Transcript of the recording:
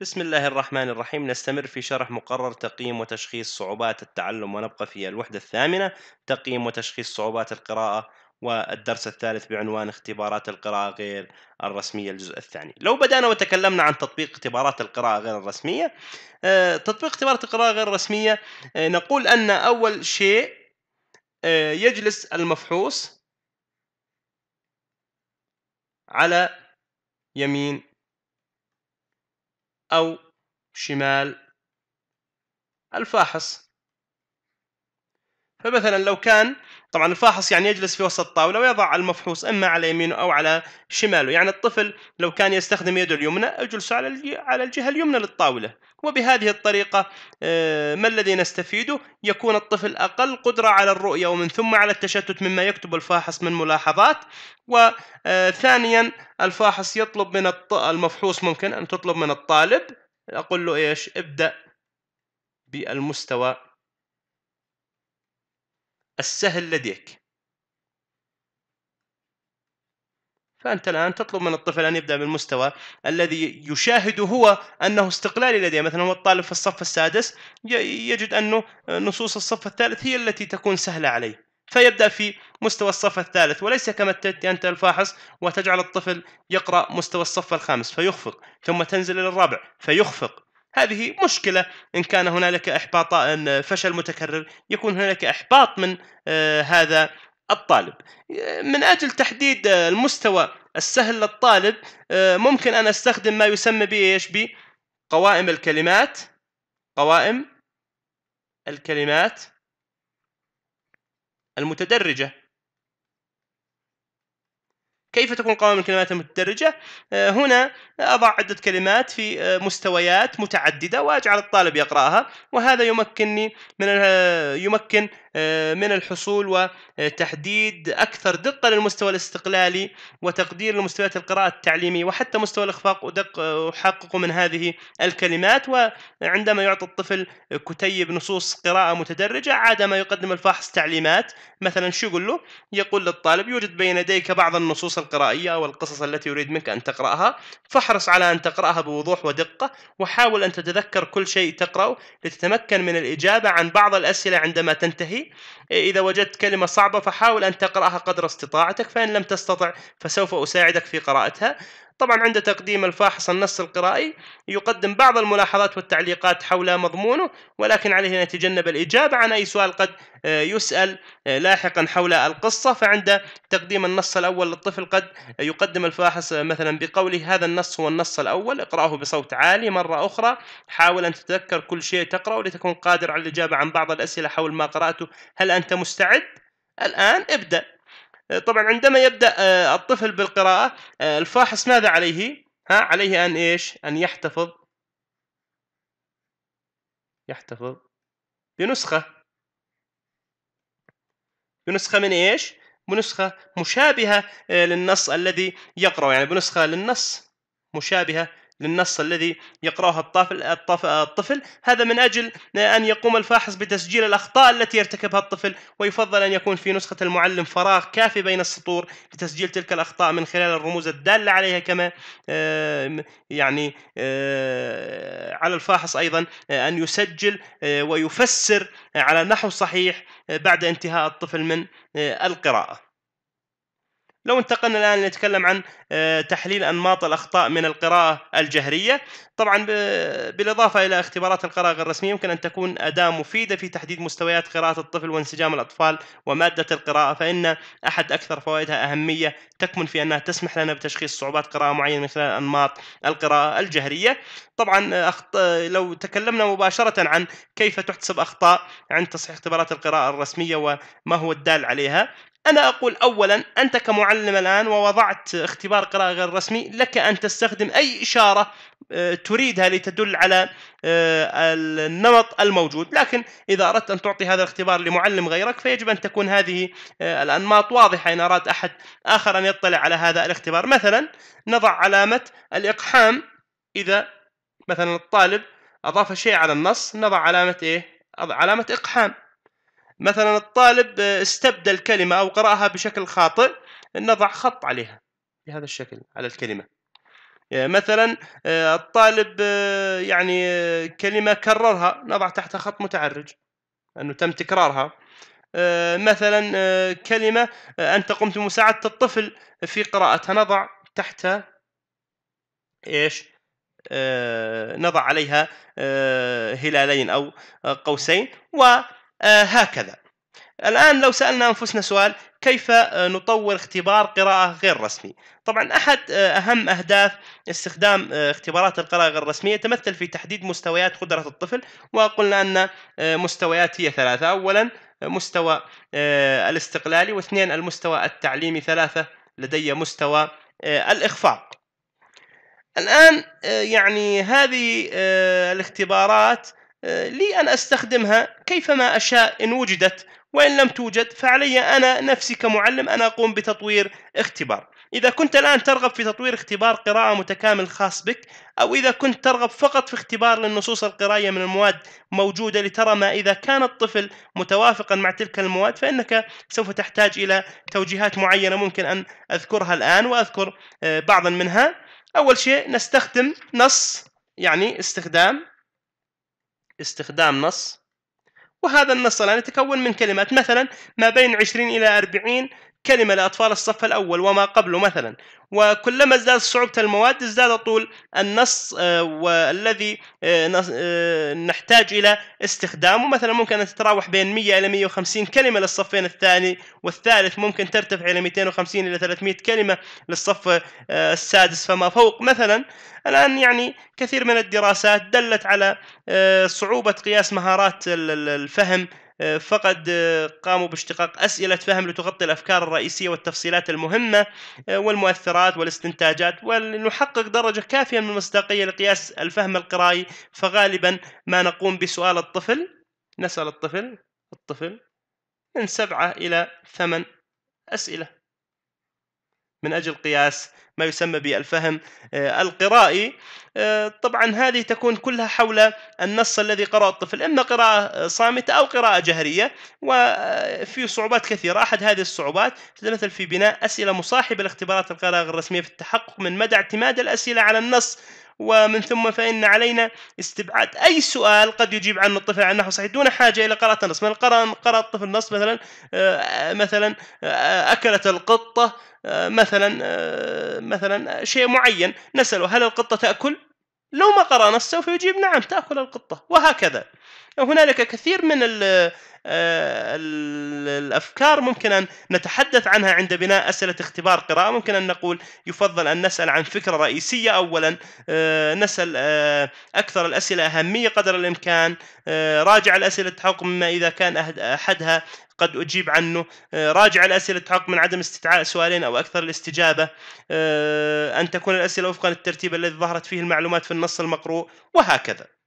بسم الله الرحمن الرحيم نستمر في شرح مقرر تقييم وتشخيص صعوبات التعلم ونبقى في الوحدة الثامنة تقييم وتشخيص صعوبات القراءة والدرس الثالث بعنوان اختبارات القراءة غير الرسمية الجزء الثاني لو بدأنا وتكلمنا عن تطبيق اختبارات القراءة غير الرسمية آه، تطبيق اختبارات القراءة غير الرسمية آه، نقول أن أول شيء آه، يجلس المفحوص على يمين أو شمال الفاحص فمثلا لو كان طبعا الفاحص يعني يجلس في وسط الطاولة ويضع المفحوص إما على يمينه أو على شماله يعني الطفل لو كان يستخدم يده اليمنى أجلس على على الجهة اليمنى للطاولة وبهذه الطريقة آه، ما الذي نستفيده يكون الطفل أقل قدرة على الرؤية ومن ثم على التشتت مما يكتب الفاحص من ملاحظات وثانيا آه، الفاحص يطلب من المفحوص ممكن أن تطلب من الطالب أقول له إيش ابدأ بالمستوى السهل لديك فأنت الآن تطلب من الطفل أن يبدأ بالمستوى الذي يشاهد هو أنه استقلالي لديه مثلا هو الطالب في الصف السادس يجد أنه نصوص الصف الثالث هي التي تكون سهلة عليه فيبدأ في مستوى الصف الثالث وليس كما تأتي أنت الفاحص وتجعل الطفل يقرأ مستوى الصف الخامس فيخفق ثم تنزل إلى الرابع فيخفق هذه مشكلة إن كان هنالك إحباط فشل متكرر يكون هنالك إحباط من آه، هذا الطالب من أجل تحديد آه، المستوى السهل للطالب آه، ممكن أن أستخدم ما يسمى بإيش قوائم الكلمات قوائم الكلمات المتدرجة كيف تكون قوائم الكلمات المتدرجة؟ آه، هنا أضع عدة كلمات في آه، مستويات متعددة وأجعل الطالب يقرأها وهذا يمكنني من آه، يمكن من الحصول وتحديد أكثر دقة للمستوى الاستقلالي وتقدير لمستويات القراءة التعليمية وحتى مستوى الإخفاق أدق أحققه من هذه الكلمات وعندما يعطي الطفل كتيب نصوص قراءة متدرجة عادة ما يقدم الفاحص تعليمات مثلا شو يقول له؟ يقول للطالب يوجد بين يديك بعض النصوص القرائية والقصص التي يريد منك أن تقرأها فاحرص على أن تقرأها بوضوح ودقة وحاول أن تتذكر كل شيء تقرأه لتتمكن من الإجابة عن بعض الأسئلة عندما تنتهي إذا وجدت كلمة صعبة فحاول أن تقرأها قدر استطاعتك فإن لم تستطع فسوف أساعدك في قراءتها طبعا عند تقديم الفاحص النص القرائي يقدم بعض الملاحظات والتعليقات حول مضمونه ولكن عليه أن يتجنب الإجابة عن أي سؤال قد آه، يسأل آه، لاحقا حول القصة فعند تقديم النص الأول للطفل قد آه، يقدم الفاحص مثلا بقوله هذا النص هو النص الأول اقرأه بصوت عالي مرة أخرى حاول أن تتذكر كل شيء تقراه لتكون قادر على الإجابة عن بعض الأسئلة حول ما قرأته هل أنت مستعد؟ الآن ابدأ آه، طبعا عندما يبدا آه، الطفل بالقراءه آه، الفاحص ماذا عليه ها عليه ان ايش ان يحتفظ يحتفظ بنسخه بنسخه من ايش بنسخه مشابهه للنص الذي يقرا يعني بنسخه للنص مشابهه للنص الذي يقرأه الطفل, الطفل هذا من أجل أن يقوم الفاحص بتسجيل الأخطاء التي يرتكبها الطفل ويفضل أن يكون في نسخة المعلم فراغ كافي بين السطور لتسجيل تلك الأخطاء من خلال الرموز الدالة عليها كما يعني على الفاحص أيضا أن يسجل ويفسر على نحو صحيح بعد انتهاء الطفل من القراءة لو انتقلنا الآن نتكلم عن آه، تحليل أنماط الأخطاء من القراءة الجهرية طبعا بالإضافة إلى اختبارات القراءة غير الرسمية يمكن أن تكون أداة مفيدة في تحديد مستويات قراءة الطفل وانسجام الأطفال ومادة القراءة فإن أحد أكثر فوائدها أهمية تكمن في أنها تسمح لنا بتشخيص صعوبات قراءة معينة من خلال أنماط القراءة الجهرية طبعا آه، أخط... آه، لو تكلمنا مباشرة عن كيف تحتسب أخطاء عند تصحيح اختبارات القراءة الرسمية وما هو الدال عليها أنا أقول أولا أنت كمعلم الآن ووضعت اختبار قراءة غير رسمي لك أن تستخدم أي إشارة آه، تريدها لتدل على آه، النمط الموجود لكن إذا أردت أن تعطي هذا الاختبار لمعلم غيرك فيجب أن تكون هذه آه، الأنماط واضحة إن أراد أحد آخر أن يطلع على هذا الاختبار مثلا نضع علامة الإقحام إذا مثلا الطالب أضاف شيء على النص نضع علامة إيه؟ علامة إقحام مثلا الطالب آه، استبدل كلمة أو قرأها بشكل خاطئ نضع خط عليها بهذا الشكل على الكلمة آه، مثلا آه، الطالب يعني كلمة كررها نضع تحتها خط متعرج أنه تم تكرارها مثلا كلمة أنت قمت بمساعدة الطفل في قراءتها نضع تحتها إيش نضع عليها هلالين أو قوسين و آه، هكذا الآن لو سألنا أنفسنا سؤال كيف آه، نطور اختبار قراءة غير رسمي؟ طبعا أحد آه، أهم أهداف استخدام اختبارات القراءة غير الرسمية يتمثل في تحديد مستويات قدرة الطفل وقلنا أن مستويات هي ثلاثة أولا مستوى الاستقلالي واثنين المستوى التعليمي ثلاثة لدي مستوى الإخفاق الآن يعني هذه الاختبارات آه، لي أن أستخدمها كيفما أشاء إن وجدت وإن لم توجد فعلي أنا نفسي كمعلم أن أقوم بتطوير اختبار إذا كنت الآن ترغب في تطوير اختبار قراءة متكامل خاص بك أو إذا كنت ترغب فقط في اختبار للنصوص القرائية من المواد موجودة لترى ما إذا كان الطفل متوافقا مع تلك المواد فإنك سوف تحتاج إلى توجيهات معينة ممكن أن أذكرها الآن وأذكر آه، بعضا منها أول شيء نستخدم نص يعني استخدام استخدام نص وهذا النص الآن يتكون من كلمات مثلا ما بين 20 إلى 40 كلمة لأطفال الصف الأول وما قبله مثلا وكلما ازدادت صعوبة المواد ازداد طول النص آه، والذي آه، آه، نحتاج إلى استخدامه مثلا ممكن أن تتراوح بين 100 إلى 150 كلمة للصفين الثاني والثالث ممكن ترتفع إلى 250 إلى 300 كلمة للصف السادس فما فوق مثلا الآن يعني كثير من الدراسات دلت على صعوبة قياس مهارات الفهم فقد آه، قاموا باشتقاق أسئلة فهم لتغطي الأفكار الرئيسية والتفصيلات المهمة آه، والمؤثرات والاستنتاجات ولنحقق درجة كافية من المصداقية لقياس الفهم القرائي فغالبا ما نقوم بسؤال الطفل نسأل الطفل الطفل من سبعة إلى ثمن أسئلة من أجل قياس ما يسمى بالفهم آه، القرائي آه، طبعا هذه تكون كلها حول النص الذي قرأ الطفل إما قراءة صامتة أو قراءة جهرية وفي آه، صعوبات كثيرة أحد هذه الصعوبات تتمثل في بناء أسئلة مصاحبة لاختبارات القراءة الرسمية في التحقق من مدى اعتماد الأسئلة على النص ومن ثم فإن علينا استبعاد أي سؤال قد يجيب عنه الطفل عن نحو صحيح دون حاجة إلى قراءة النص من قرأ قرأ الطفل النص مثلا آه، مثلا آه، أكلت القطة آه، مثلا مثلا شيء معين نسأله هل القطة تأكل؟ لو ما قرأ نص سوف يجيب نعم تأكل القطة وهكذا هنالك كثير من آه، الافكار ممكن ان نتحدث عنها عند بناء اسئله اختبار قراءه ممكن ان نقول يفضل ان نسال عن فكره رئيسيه اولا آه، نسال آه، اكثر الاسئله اهميه قدر الامكان راجع الاسئله التحقق مما اذا كان احدها قد اجيب عنه راجع الاسئله التحقق من عدم استدعاء سؤالين او اكثر الاستجابه ان تكون الاسئله وفقا للترتيب الذي ظهرت فيه المعلومات في النص المقروء وهكذا